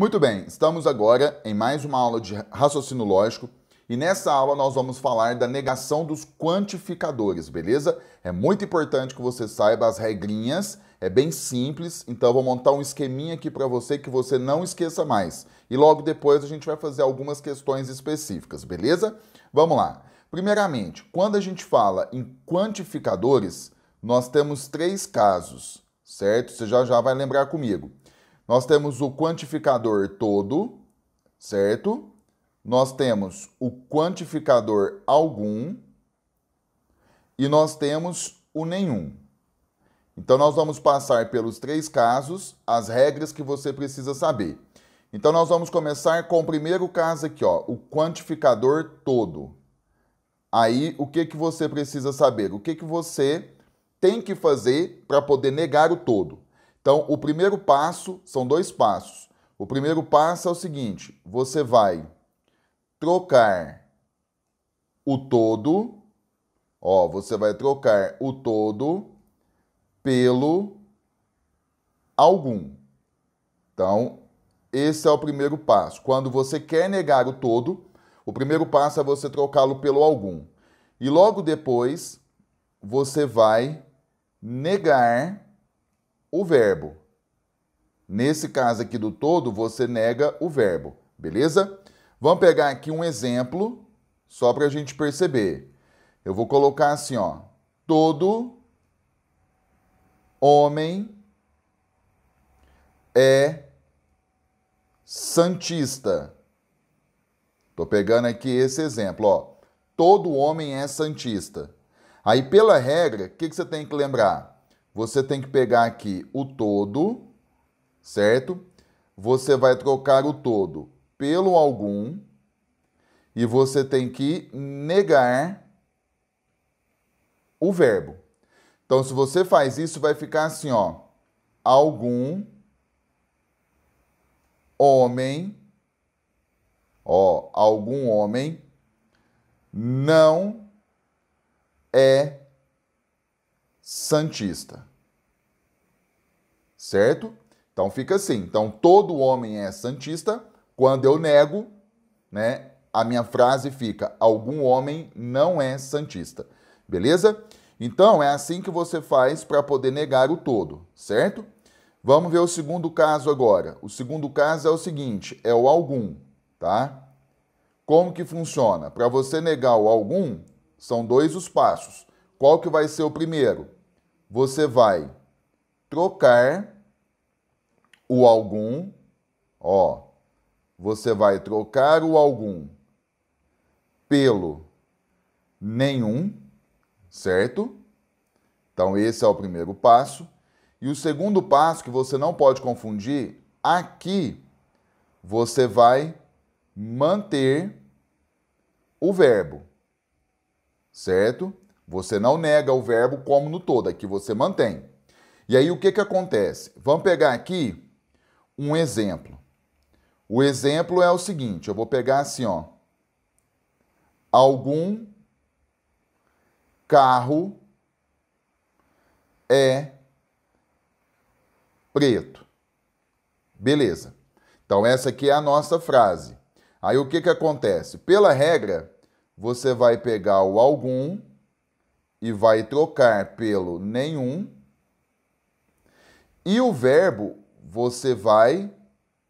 Muito bem, estamos agora em mais uma aula de raciocínio lógico e nessa aula nós vamos falar da negação dos quantificadores, beleza? É muito importante que você saiba as regrinhas, é bem simples, então eu vou montar um esqueminha aqui para você que você não esqueça mais. E logo depois a gente vai fazer algumas questões específicas, beleza? Vamos lá. Primeiramente, quando a gente fala em quantificadores, nós temos três casos, certo? Você já já vai lembrar comigo. Nós temos o quantificador todo, certo? Nós temos o quantificador algum e nós temos o nenhum. Então, nós vamos passar pelos três casos, as regras que você precisa saber. Então, nós vamos começar com o primeiro caso aqui, ó, o quantificador todo. Aí, o que, que você precisa saber? O que, que você tem que fazer para poder negar o todo? Então, o primeiro passo são dois passos. O primeiro passo é o seguinte: você vai trocar o todo, ó, você vai trocar o todo pelo algum. Então, esse é o primeiro passo. Quando você quer negar o todo, o primeiro passo é você trocá-lo pelo algum. E logo depois, você vai negar o verbo. Nesse caso aqui do todo, você nega o verbo, beleza? Vamos pegar aqui um exemplo, só para a gente perceber. Eu vou colocar assim, ó. Todo homem é santista. Tô pegando aqui esse exemplo, ó. Todo homem é santista. Aí, pela regra, o que, que você tem que lembrar? Você tem que pegar aqui o todo, certo? Você vai trocar o todo pelo algum e você tem que negar o verbo. Então, se você faz isso, vai ficar assim, ó. Algum homem, ó, algum homem não é santista certo? Então fica assim. Então todo homem é santista. Quando eu nego, né, a minha frase fica: algum homem não é santista. Beleza? Então é assim que você faz para poder negar o todo, certo? Vamos ver o segundo caso agora. O segundo caso é o seguinte, é o algum, tá? Como que funciona? Para você negar o algum, são dois os passos. Qual que vai ser o primeiro? Você vai trocar o algum, ó, você vai trocar o algum pelo nenhum, certo? Então, esse é o primeiro passo. E o segundo passo, que você não pode confundir, aqui você vai manter o verbo, certo? Você não nega o verbo como no todo, aqui você mantém. E aí o que, que acontece? Vamos pegar aqui um exemplo. O exemplo é o seguinte, eu vou pegar assim, ó. Algum carro é preto. Beleza. Então essa aqui é a nossa frase. Aí o que que acontece? Pela regra, você vai pegar o algum e vai trocar pelo nenhum. E o verbo você vai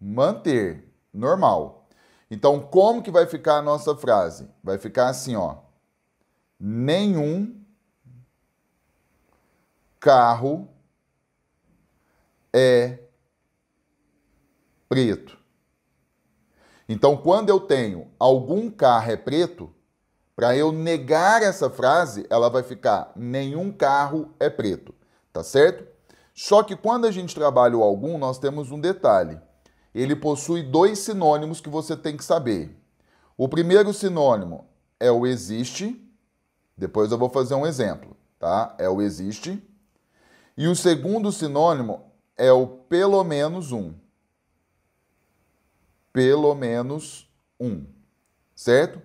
manter normal. Então, como que vai ficar a nossa frase? Vai ficar assim, ó. Nenhum carro é preto. Então, quando eu tenho algum carro é preto, para eu negar essa frase, ela vai ficar nenhum carro é preto, tá certo? Só que quando a gente trabalha o algum, nós temos um detalhe. Ele possui dois sinônimos que você tem que saber. O primeiro sinônimo é o existe. Depois eu vou fazer um exemplo, tá? É o existe. E o segundo sinônimo é o pelo menos um. Pelo menos um, certo?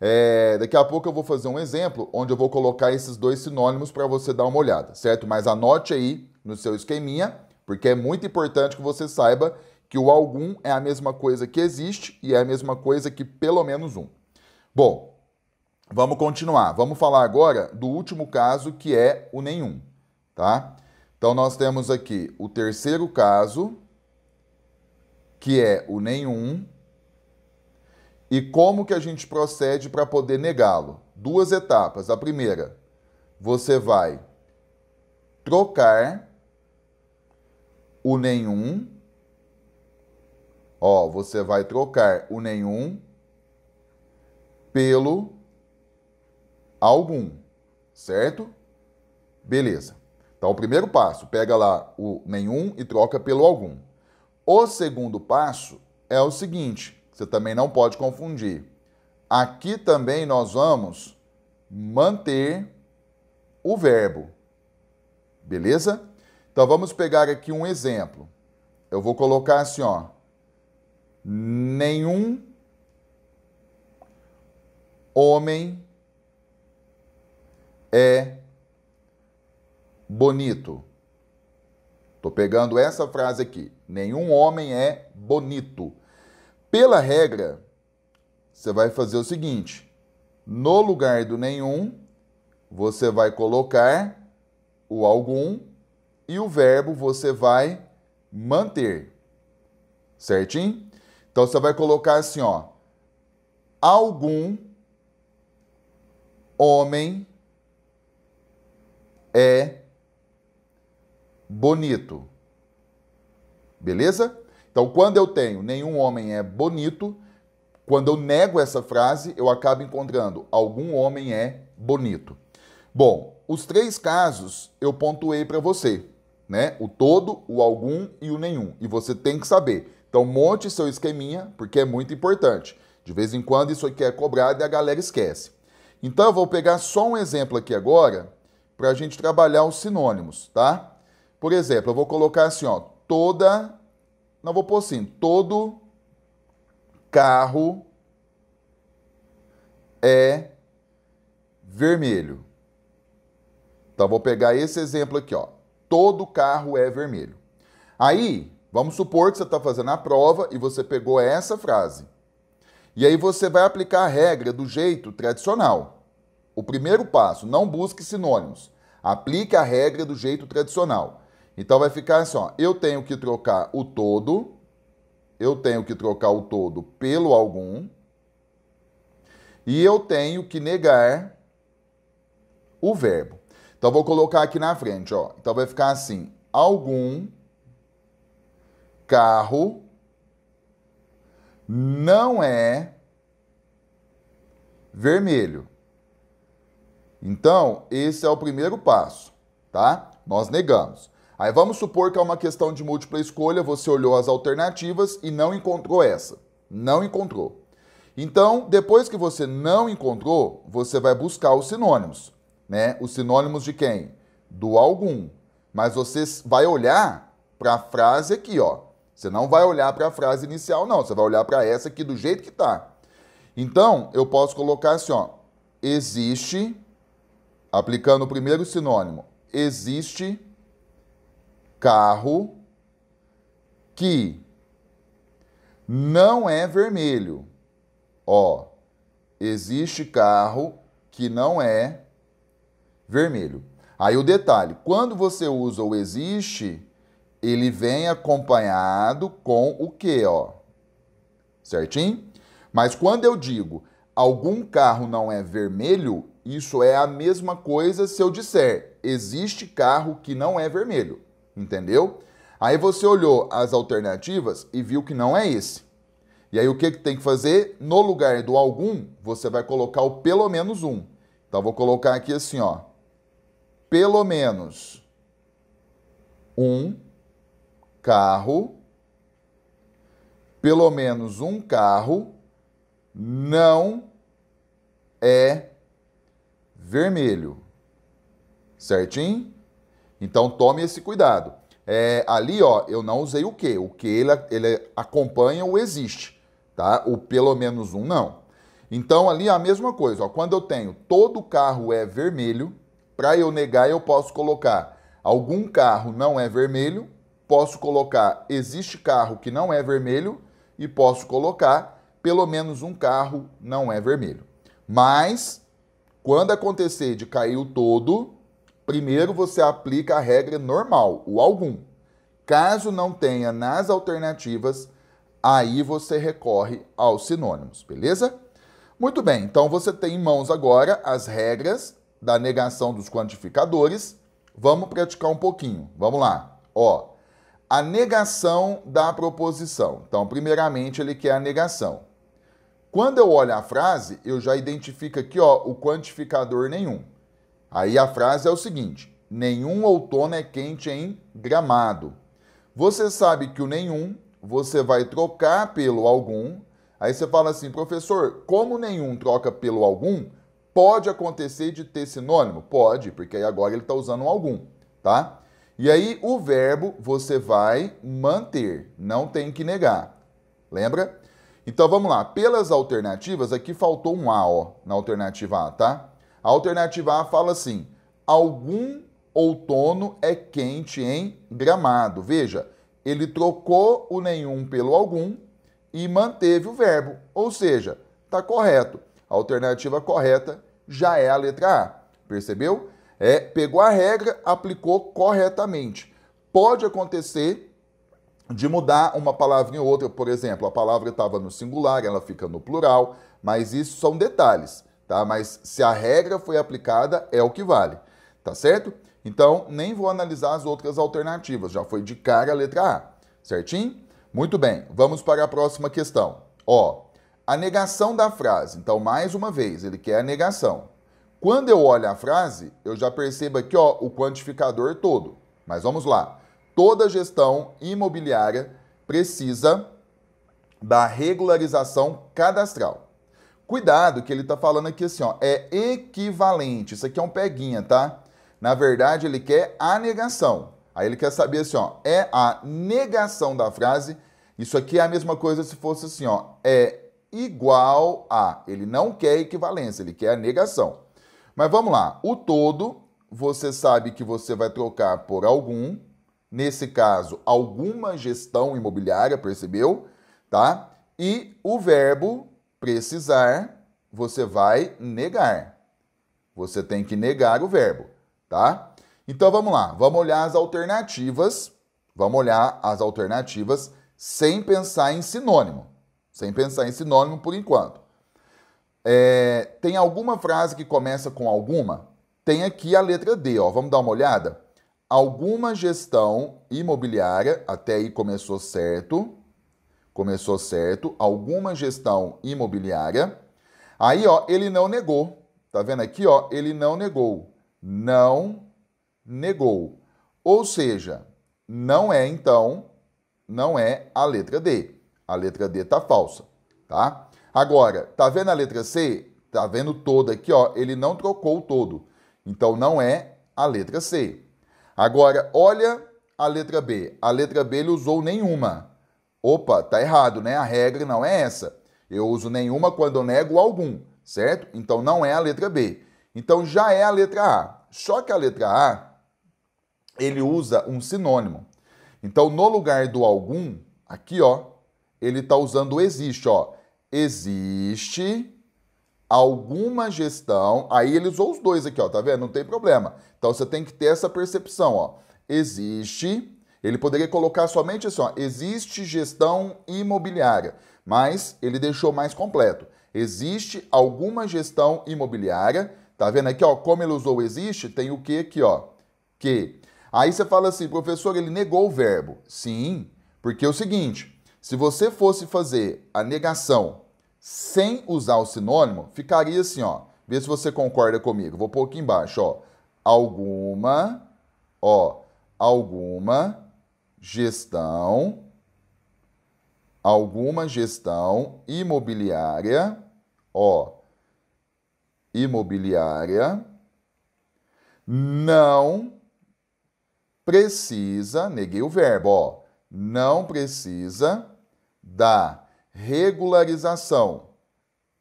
É, daqui a pouco eu vou fazer um exemplo onde eu vou colocar esses dois sinônimos para você dar uma olhada, certo? Mas anote aí no seu esqueminha, porque é muito importante que você saiba que o algum é a mesma coisa que existe e é a mesma coisa que pelo menos um. Bom, vamos continuar. Vamos falar agora do último caso que é o nenhum, tá? Então nós temos aqui o terceiro caso, que é o nenhum, e como que a gente procede para poder negá-lo? Duas etapas. A primeira, você vai trocar o nenhum. Ó, você vai trocar o nenhum pelo algum, certo? Beleza. Então, o primeiro passo, pega lá o nenhum e troca pelo algum. O segundo passo é o seguinte, você também não pode confundir. Aqui também nós vamos manter o verbo, beleza? Então vamos pegar aqui um exemplo. Eu vou colocar assim, ó. Nenhum homem é bonito. Estou pegando essa frase aqui. Nenhum homem é bonito. Pela regra, você vai fazer o seguinte: no lugar do nenhum, você vai colocar o algum e o verbo você vai manter. Certinho? Então você vai colocar assim, ó. Algum homem é bonito. Beleza? Então, quando eu tenho nenhum homem é bonito, quando eu nego essa frase, eu acabo encontrando algum homem é bonito. Bom, os três casos eu pontuei para você né? O todo, o algum e o nenhum. E você tem que saber. Então monte seu esqueminha, porque é muito importante. De vez em quando isso aqui é cobrado e a galera esquece. Então eu vou pegar só um exemplo aqui agora para a gente trabalhar os sinônimos, tá? Por exemplo, eu vou colocar assim, ó, toda, não vou pôr assim, todo carro é vermelho. Então vou pegar esse exemplo aqui, ó todo carro é vermelho. Aí, vamos supor que você está fazendo a prova e você pegou essa frase. E aí você vai aplicar a regra do jeito tradicional. O primeiro passo, não busque sinônimos. Aplique a regra do jeito tradicional. Então vai ficar assim, ó, eu tenho que trocar o todo, eu tenho que trocar o todo pelo algum, e eu tenho que negar o verbo. Então, vou colocar aqui na frente, ó. Então, vai ficar assim: algum carro não é vermelho. Então, esse é o primeiro passo, tá? Nós negamos. Aí vamos supor que é uma questão de múltipla escolha, você olhou as alternativas e não encontrou essa. Não encontrou. Então, depois que você não encontrou, você vai buscar os sinônimos né, os sinônimos de quem? Do algum. Mas você vai olhar para a frase aqui, ó. Você não vai olhar para a frase inicial, não. Você vai olhar para essa aqui do jeito que tá. Então, eu posso colocar assim, ó. Existe, aplicando o primeiro sinônimo, existe carro que não é vermelho. Ó, existe carro que não é vermelho. Aí o detalhe: quando você usa o existe, ele vem acompanhado com o que, ó? Certinho? Mas quando eu digo algum carro não é vermelho, isso é a mesma coisa se eu disser existe carro que não é vermelho, entendeu? Aí você olhou as alternativas e viu que não é esse. E aí o que, que tem que fazer? No lugar do algum, você vai colocar o pelo menos um. Então vou colocar aqui assim, ó pelo menos um carro, pelo menos um carro não é vermelho. Certinho? Então tome esse cuidado. É, ali, ó, eu não usei o que. O que ele, ele acompanha o existe, tá? O pelo menos um não. Então ali é a mesma coisa, ó. Quando eu tenho todo carro é vermelho, para eu negar, eu posso colocar algum carro não é vermelho, posso colocar existe carro que não é vermelho e posso colocar pelo menos um carro não é vermelho. Mas quando acontecer de cair o todo, primeiro você aplica a regra normal, o algum. Caso não tenha nas alternativas, aí você recorre aos sinônimos, beleza? Muito bem, então você tem em mãos agora as regras da negação dos quantificadores, vamos praticar um pouquinho. Vamos lá. Ó, a negação da proposição. Então, primeiramente, ele quer a negação. Quando eu olho a frase, eu já identifico aqui ó, o quantificador nenhum. Aí a frase é o seguinte: nenhum outono é quente em gramado. Você sabe que o nenhum você vai trocar pelo algum. Aí você fala assim, professor, como nenhum troca pelo algum, Pode acontecer de ter sinônimo? Pode, porque aí agora ele está usando algum, tá? E aí o verbo você vai manter, não tem que negar. Lembra? Então vamos lá, pelas alternativas, aqui faltou um A, ó, na alternativa A, tá? A alternativa A fala assim: algum outono é quente em gramado. Veja, ele trocou o nenhum pelo algum e manteve o verbo, ou seja, está correto. A alternativa correta já é a letra A. Percebeu? É, pegou a regra, aplicou corretamente. Pode acontecer de mudar uma palavra em outra, por exemplo, a palavra estava no singular, ela fica no plural, mas isso são detalhes, tá? Mas se a regra foi aplicada, é o que vale, tá certo? Então, nem vou analisar as outras alternativas, já foi de cara a letra A, certinho? Muito bem, vamos para a próxima questão. Ó, a negação da frase. Então, mais uma vez, ele quer a negação. Quando eu olho a frase, eu já percebo aqui ó, o quantificador todo. Mas vamos lá. Toda gestão imobiliária precisa da regularização cadastral. Cuidado que ele está falando aqui assim, ó, é equivalente. Isso aqui é um peguinha, tá? Na verdade, ele quer a negação. Aí ele quer saber assim, ó, é a negação da frase. Isso aqui é a mesma coisa se fosse assim, ó, é igual a. Ele não quer equivalência, ele quer a negação. Mas vamos lá. O todo, você sabe que você vai trocar por algum. Nesse caso, alguma gestão imobiliária, percebeu? Tá? E o verbo precisar, você vai negar. Você tem que negar o verbo, tá? Então vamos lá, vamos olhar as alternativas. Vamos olhar as alternativas sem pensar em sinônimo sem pensar em sinônimo por enquanto. É, tem alguma frase que começa com alguma? Tem aqui a letra D, ó. Vamos dar uma olhada? Alguma gestão imobiliária, até aí começou certo. Começou certo. Alguma gestão imobiliária. Aí, ó, ele não negou. Tá vendo aqui, ó? Ele não negou. Não negou. Ou seja, não é então, não é a letra D. A letra D está falsa, tá? Agora, tá vendo a letra C? Tá vendo toda aqui, ó, ele não trocou o todo. Então não é a letra C. Agora, olha a letra B. A letra B ele usou nenhuma. Opa, tá errado, né? A regra não é essa. Eu uso nenhuma quando eu nego algum, certo? Então não é a letra B. Então já é a letra A. Só que a letra A ele usa um sinônimo. Então no lugar do algum, aqui ó, ele está usando existe, ó. Existe alguma gestão. Aí ele usou os dois aqui, ó, tá vendo? Não tem problema. Então você tem que ter essa percepção, ó. Existe. Ele poderia colocar somente assim, ó, existe gestão imobiliária, mas ele deixou mais completo. Existe alguma gestão imobiliária? Tá vendo aqui, ó, como ele usou existe, tem o que aqui, ó? Que. Aí você fala assim, professor, ele negou o verbo. Sim, porque é o seguinte, se você fosse fazer a negação sem usar o sinônimo, ficaria assim, ó. Vê se você concorda comigo. Vou pôr aqui embaixo, ó. Alguma, ó, alguma gestão, alguma gestão imobiliária, ó, imobiliária não precisa, neguei o verbo, ó, não precisa da regularização.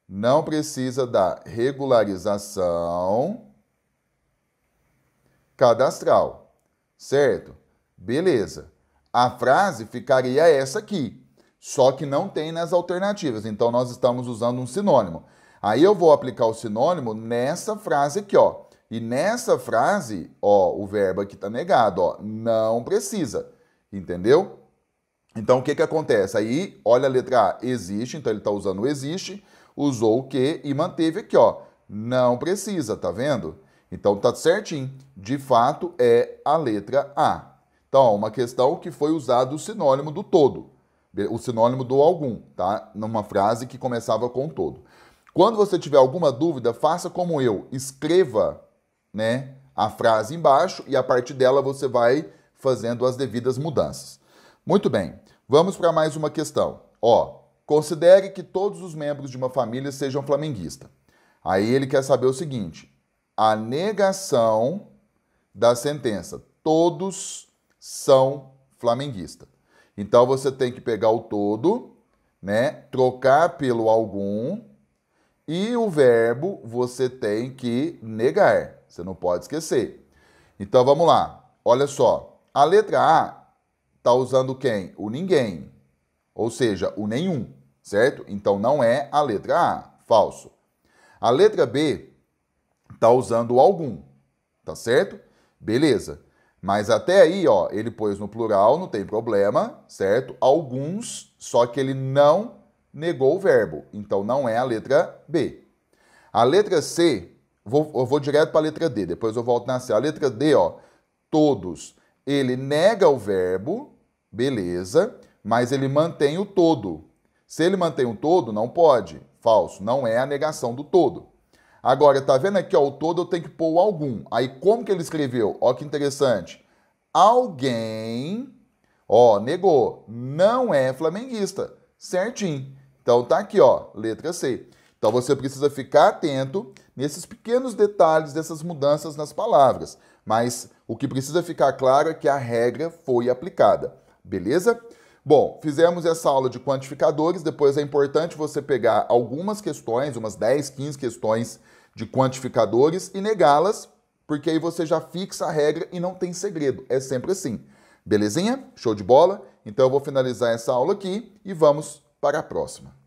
Não precisa da regularização cadastral, certo? Beleza. A frase ficaria essa aqui, só que não tem nas alternativas, então nós estamos usando um sinônimo. Aí eu vou aplicar o sinônimo nessa frase aqui, ó. E nessa frase, ó, o verbo aqui tá negado, ó, não precisa, entendeu? Então, o que, que acontece? Aí, olha a letra A, existe, então ele está usando o existe, usou o que e manteve aqui, ó. Não precisa, tá vendo? Então, tá certinho. De fato, é a letra A. Então, uma questão que foi usado o sinônimo do todo, o sinônimo do algum, tá? Numa frase que começava com todo. Quando você tiver alguma dúvida, faça como eu, escreva, né, a frase embaixo e a partir dela você vai fazendo as devidas mudanças. Muito bem. Vamos para mais uma questão. Ó, considere que todos os membros de uma família sejam flamenguistas. Aí ele quer saber o seguinte: a negação da sentença. Todos são flamenguistas. Então você tem que pegar o todo, né? Trocar pelo algum e o verbo você tem que negar. Você não pode esquecer. Então vamos lá. Olha só. A letra A está usando quem? O ninguém. Ou seja, o nenhum, certo? Então não é a letra A, falso. A letra B está usando o algum, tá certo? Beleza. Mas até aí, ó, ele pôs no plural, não tem problema, certo? Alguns, só que ele não negou o verbo. Então não é a letra B. A letra C, vou, eu vou direto para a letra D, depois eu volto na C. A letra D, ó, todos. Ele nega o verbo, Beleza, mas ele mantém o todo. Se ele mantém o todo, não pode. Falso, não é a negação do todo. Agora, tá vendo aqui, ó, o todo eu tenho que pôr algum. Aí, como que ele escreveu? Ó, que interessante. Alguém, ó, negou, não é flamenguista. Certinho. Então, tá aqui, ó, letra C. Então, você precisa ficar atento nesses pequenos detalhes dessas mudanças nas palavras. Mas o que precisa ficar claro é que a regra foi aplicada. Beleza? Bom, fizemos essa aula de quantificadores, depois é importante você pegar algumas questões, umas 10, 15 questões de quantificadores e negá-las, porque aí você já fixa a regra e não tem segredo, é sempre assim. Belezinha? Show de bola? Então eu vou finalizar essa aula aqui e vamos para a próxima.